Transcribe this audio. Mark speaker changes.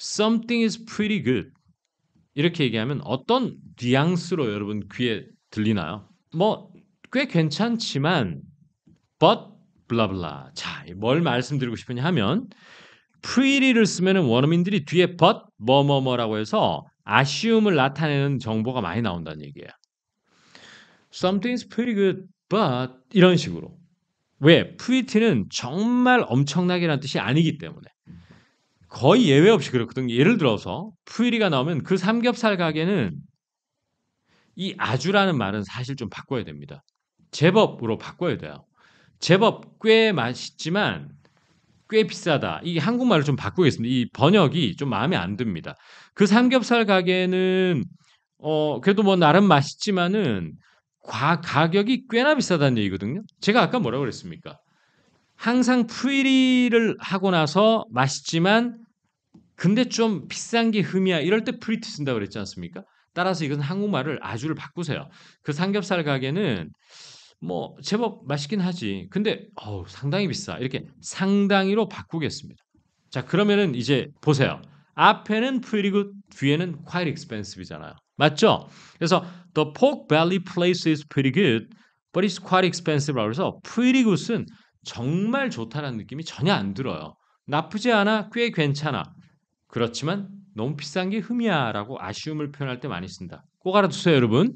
Speaker 1: something is pretty good 이렇게 얘기하면 어떤 뉘앙스로 여러분 귀에 들리나요? 뭐 꽤 괜찮지만 but 블라블라. 자, 뭘 말씀드리고 싶으냐 하면 pretty를 쓰면은 원어민들이 뒤에 but 뭐뭐뭐라고 해서 아쉬움을 나타내는 정보가 많이 나온다는 얘기예요. Something's pretty good, but 이런 식으로. 왜? pretty는 정말 엄청나게란 뜻이 아니기 때문에. 거의 예외 없이 그렇거든요. 예를 들어서 푸이리가 나오면 그 삼겹살 가게는 이 아주라는 말은 사실 좀 바꿔야 됩니다. 제법으로 바꿔야 돼요. 제법 꽤 맛있지만 꽤 비싸다. 이한국말을좀 바꾸겠습니다. 이 번역이 좀 마음에 안 듭니다. 그 삼겹살 가게는 어 그래도 뭐 나름 맛있지만은 과 가격이 꽤나 비싸다는 얘기거든요. 제가 아까 뭐라고 그랬습니까? 항상 프리를 하고 나서 맛있지만 근데 좀 비싼 게 흠이야. 이럴 때 프리트 쓴다고 그랬지 않습니까? 따라서 이건 한국말을 아주를 바꾸세요. 그 삼겹살 가게는 뭐 제법 맛있긴 하지. 근데 어우, 상당히 비싸. 이렇게 상당히로 바꾸겠습니다. 자, 그러면은 이제 보세요. 앞에는 pretty good, 뒤에는 quite expensive이잖아요. 맞죠? 그래서 the pork belly place is pretty good, but it's quite expensive라고 해서 pretty good은 정말 좋다는 느낌이 전혀 안 들어요. 나쁘지 않아, 꽤 괜찮아. 그렇지만 너무 비싼 게 흠이야라고 아쉬움을 표현할 때 많이 쓴다. 꼭 알아두세요, 여러분.